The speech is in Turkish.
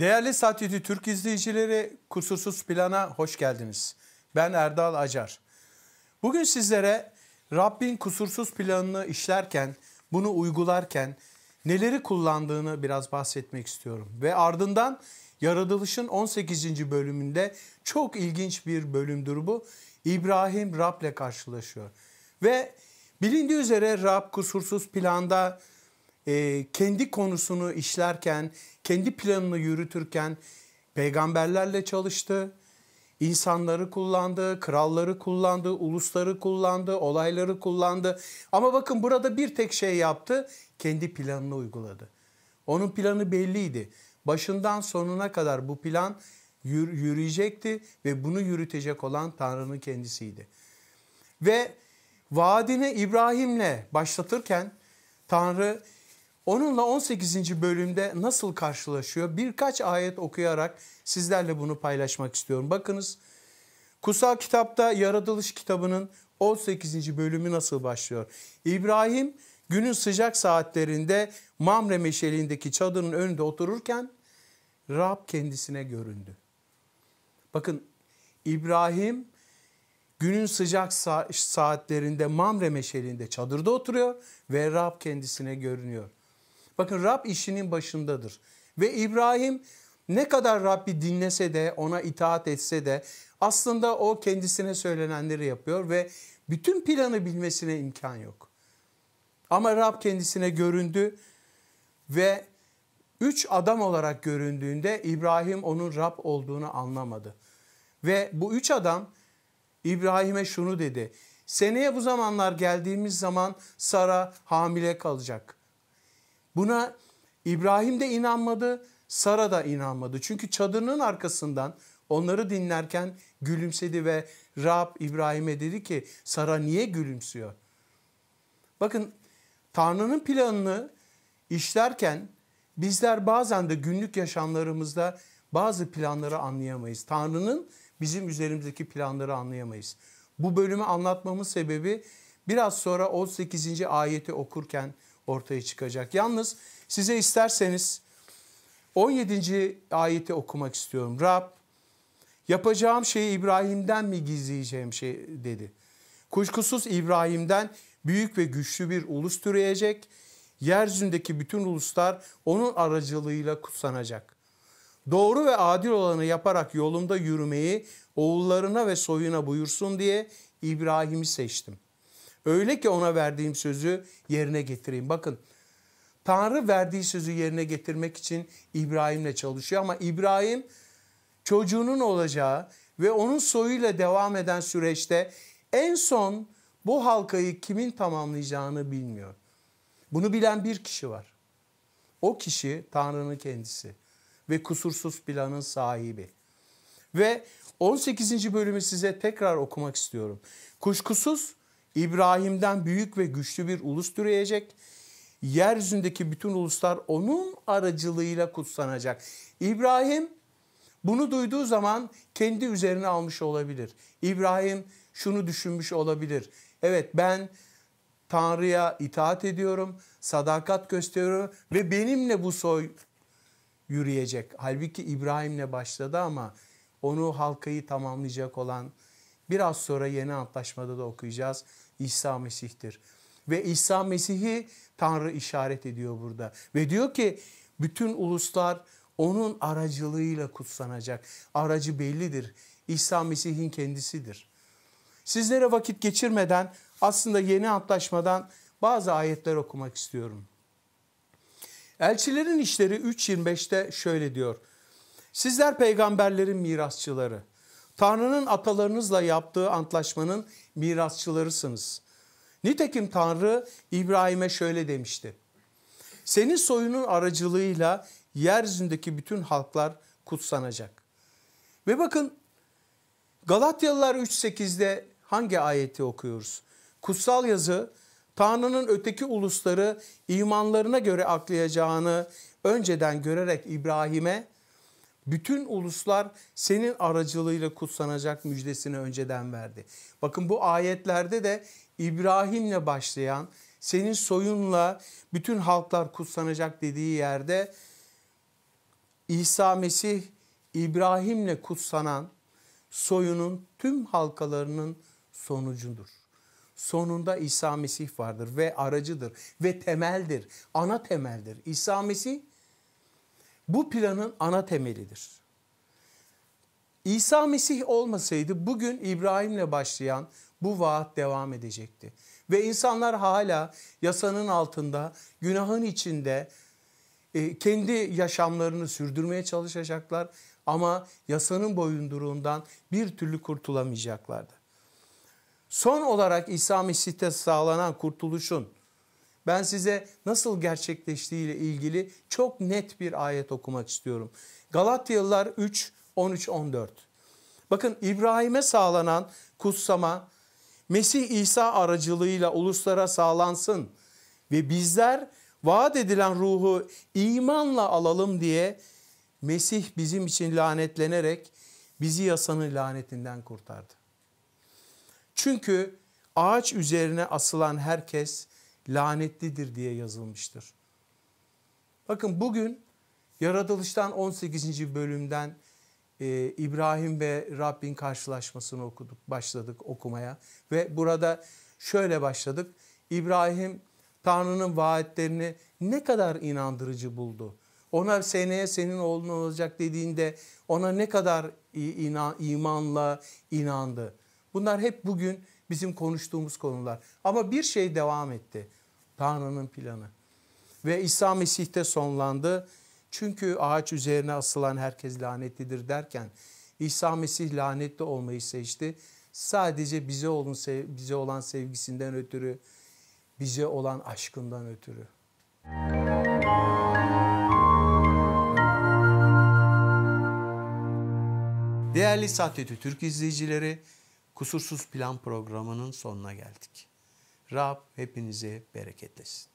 Değerli Satyeti Türk izleyicileri, Kusursuz Plan'a hoş geldiniz. Ben Erdal Acar. Bugün sizlere Rabbin kusursuz planını işlerken, bunu uygularken neleri kullandığını biraz bahsetmek istiyorum. Ve ardından Yaratılışın 18. bölümünde çok ilginç bir bölümdür bu. İbrahim Rab'le karşılaşıyor. Ve bilindiği üzere Rab kusursuz planda e, kendi konusunu işlerken, kendi planını yürütürken peygamberlerle çalıştı. İnsanları kullandı, kralları kullandı, ulusları kullandı, olayları kullandı. Ama bakın burada bir tek şey yaptı, kendi planını uyguladı. Onun planı belliydi. Başından sonuna kadar bu plan yürüyecekti ve bunu yürütecek olan Tanrı'nın kendisiydi. Ve vaadini İbrahim'le başlatırken Tanrı Onunla 18. bölümde nasıl karşılaşıyor? Birkaç ayet okuyarak sizlerle bunu paylaşmak istiyorum. Bakınız kutsal kitapta yaratılış kitabının 18. bölümü nasıl başlıyor? İbrahim günün sıcak saatlerinde Mamre meşeliğindeki çadırın önünde otururken Rab kendisine göründü. Bakın İbrahim günün sıcak saatlerinde Mamre meşeliğinde çadırda oturuyor ve Rab kendisine görünüyor. Bakın Rab işinin başındadır. Ve İbrahim ne kadar Rabbi dinlese de ona itaat etse de aslında o kendisine söylenenleri yapıyor ve bütün planı bilmesine imkan yok. Ama Rab kendisine göründü ve üç adam olarak göründüğünde İbrahim onun Rab olduğunu anlamadı. Ve bu üç adam İbrahim'e şunu dedi. Seneye bu zamanlar geldiğimiz zaman Sara hamile kalacak.'' Buna İbrahim de inanmadı, Sara da inanmadı. Çünkü çadırının arkasından onları dinlerken gülümsedi ve Rab İbrahim'e dedi ki Sara niye gülümsüyor? Bakın Tanrı'nın planını işlerken bizler bazen de günlük yaşamlarımızda bazı planları anlayamayız. Tanrı'nın bizim üzerimizdeki planları anlayamayız. Bu bölümü anlatmamın sebebi biraz sonra 18. ayeti okurken ortaya çıkacak. Yalnız size isterseniz 17. ayeti okumak istiyorum. Rab yapacağım şeyi İbrahim'den mi gizleyeceğim şey dedi. Kuşkusuz İbrahim'den büyük ve güçlü bir ulus türeyecek. Yeryüzündeki bütün uluslar onun aracılığıyla kutsanacak. Doğru ve adil olanı yaparak yolumda yürümeyi oğullarına ve soyuna buyursun diye İbrahim'i seçtim.'' Öyle ki ona verdiğim sözü yerine getireyim. Bakın Tanrı verdiği sözü yerine getirmek için İbrahim'le çalışıyor ama İbrahim çocuğunun olacağı ve onun soyuyla devam eden süreçte en son bu halkayı kimin tamamlayacağını bilmiyor. Bunu bilen bir kişi var. O kişi Tanrı'nın kendisi ve kusursuz planın sahibi. Ve 18. bölümü size tekrar okumak istiyorum. Kuşkusuz İbrahim'den büyük ve güçlü bir ulus türeyecek. Yeryüzündeki bütün uluslar onun aracılığıyla kutsanacak. İbrahim bunu duyduğu zaman kendi üzerine almış olabilir. İbrahim şunu düşünmüş olabilir. Evet ben Tanrı'ya itaat ediyorum, sadakat gösteriyorum ve benimle bu soy yürüyecek. Halbuki İbrahim'le başladı ama onu halkayı tamamlayacak olan Biraz sonra yeni antlaşmada da okuyacağız. İsa Mesih'tir. Ve İsa Mesih'i Tanrı işaret ediyor burada. Ve diyor ki bütün uluslar onun aracılığıyla kutsanacak. Aracı bellidir. İsa Mesih'in kendisidir. Sizlere vakit geçirmeden aslında yeni antlaşmadan bazı ayetler okumak istiyorum. Elçilerin işleri 3.25'te şöyle diyor. Sizler peygamberlerin mirasçıları. Tanrı'nın atalarınızla yaptığı antlaşmanın mirasçılarısınız. Nitekim Tanrı İbrahim'e şöyle demişti. Senin soyunun aracılığıyla yeryüzündeki bütün halklar kutsanacak. Ve bakın Galatyalılar 3.8'de hangi ayeti okuyoruz? Kutsal yazı Tanrı'nın öteki ulusları imanlarına göre aklayacağını önceden görerek İbrahim'e bütün uluslar senin aracılığıyla kutsanacak müjdesini önceden verdi. Bakın bu ayetlerde de İbrahim'le başlayan senin soyunla bütün halklar kutsanacak dediği yerde İsa Mesih İbrahim'le kutsanan soyunun tüm halkalarının sonucudur. Sonunda İsa Mesih vardır ve aracıdır ve temeldir, ana temeldir. İsa Mesih bu planın ana temelidir. İsa Mesih olmasaydı bugün İbrahim'le başlayan bu vaat devam edecekti. Ve insanlar hala yasanın altında, günahın içinde e, kendi yaşamlarını sürdürmeye çalışacaklar ama yasanın boyunduruğundan bir türlü kurtulamayacaklardı. Son olarak İsa Mesih'te sağlanan kurtuluşun ben size nasıl gerçekleştiğiyle ilgili çok net bir ayet okumak istiyorum. Galatyalılar 3, 13, 14. Bakın İbrahim'e sağlanan kutsama Mesih İsa aracılığıyla uluslara sağlansın ve bizler vaat edilen ruhu imanla alalım diye Mesih bizim için lanetlenerek bizi yasanın lanetinden kurtardı. Çünkü ağaç üzerine asılan herkes lanetlidir diye yazılmıştır. Bakın bugün Yaratılıştan 18. bölümden e, İbrahim ve Rabbin karşılaşmasını okuduk, başladık okumaya. Ve burada şöyle başladık. İbrahim Tanrı'nın vaatlerini ne kadar inandırıcı buldu. Ona seneye senin oğlun olacak dediğinde ona ne kadar inan, imanla inandı. Bunlar hep bugün bizim konuştuğumuz konular. Ama bir şey devam etti. Tanrı'nın planı. Ve İsa Mesih'te sonlandı. Çünkü ağaç üzerine asılan herkes lanetlidir derken İsa Mesih lanetli olmayı seçti. Sadece bize olan, bize olan sevgisinden ötürü, bize olan aşkından ötürü. Değerli Sahteti Türk izleyicileri, Kusursuz Plan programının sonuna geldik. Rab hepinizi bereketlesin.